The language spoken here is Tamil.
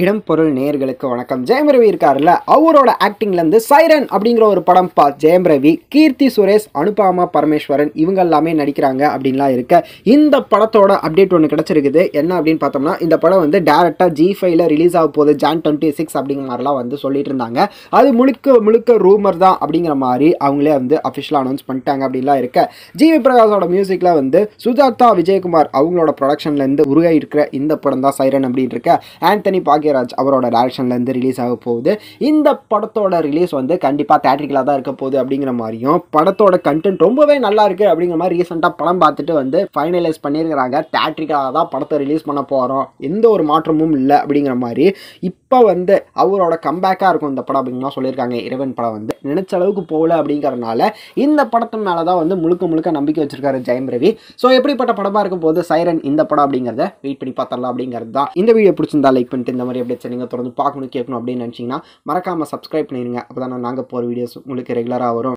இடம் பொருள் நேர்களுக்கு வணக்கம் ஜெயம் ரவி இருக்காருல்ல அவரோட ஆக்டிங்லேருந்து சைரன் அப்படிங்கிற ஒரு படம் பா ஜெயம் ரவி கீர்த்தி சுரேஷ் அனுபாமா பரமேஸ்வரன் இவங்க எல்லாமே நடிக்கிறாங்க அப்படின்லாம் இருக்க இந்த படத்தோட அப்டேட் ஒன்று கிடச்சிருக்குது என்ன அப்படின்னு பார்த்தோம்னா இந்த படம் வந்து டேரெக்டாக ஜி ஃபைவ்ல ரிலீஸ் ஆக போகுது ஜான் டுவெண்ட்டி சிக்ஸ் அப்படிங்கிற மாதிரிலாம் வந்து சொல்லிட்டு இருந்தாங்க அது முழுக்க முழுக்க ரூமர் தான் அப்படிங்கிற மாதிரி அவங்களே வந்து அஃபிஷியலாக அனௌன்ஸ் பண்ணிட்டாங்க அப்படின்லாம் இருக்க ஜிவி பிரகாஷோட மியூசிக்கில் வந்து சுஜாதா விஜயகுமார் அவங்களோட ப்ரொடக்ஷன்லேருந்து உருவாக இருக்கிற இந்த படம் தான் சைரன் அப்படின்னு இருக்க ஆண்டனி பாக்கி பாக்யராஜ் அவரோட டேரக்ஷன்லேருந்து ரிலீஸ் ஆக போகுது இந்த படத்தோட ரிலீஸ் வந்து கண்டிப்பாக தேட்ரிக்கலாக தான் இருக்க போகுது அப்படிங்கிற மாதிரியும் படத்தோட கண்டென்ட் ரொம்பவே நல்லா இருக்குது அப்படிங்கிற மாதிரி ரீசெண்டாக படம் பார்த்துட்டு வந்து ஃபைனலைஸ் பண்ணியிருக்கிறாங்க தேட்ரிக்கலாக தான் படத்தை ரிலீஸ் பண்ண போகிறோம் எந்த ஒரு மாற்றமும் இல்லை அப்படிங்கிற மாதிரி இப்போ வந்து அவரோட கம்பேக்காக இருக்கும் இந்த படம் அப்படிங்கலாம் சொல்லியிருக்காங்க இறைவன் படம் வந்து நினச்ச அளவுக்கு போகல அப்படிங்கிறனால இந்த படத்து மேலே தான் வந்து முழுக்க முழுக்க நம்பிக்கை வச்சிருக்காரு ஜெயம் ரவி ஸோ எப்படிப்பட்ட படமாக இருக்கும் போது சைரன் இந்த படம் அப்படிங்கிறத வெயிட் பண்ணி பார்த்தலாம் அப்படிங்கிறது தான் இந்த வீடியோ பிடிச்சிருந்தா லைக் பண்ணிட்டு இந்த மாதிரி மாதிரி அப்டேட்ஸை நீங்கள் தொடர்ந்து பார்க்கணும் கேட்கணும் அப்படின்னு நினச்சிங்கன்னா மறக்காமல் சப்ஸ்கிரைப் பண்ணிடுங்க அப்போ தான் நாங்கள் போகிற வீடியோஸ் உங்களுக்கு ரெகுலராக வரும்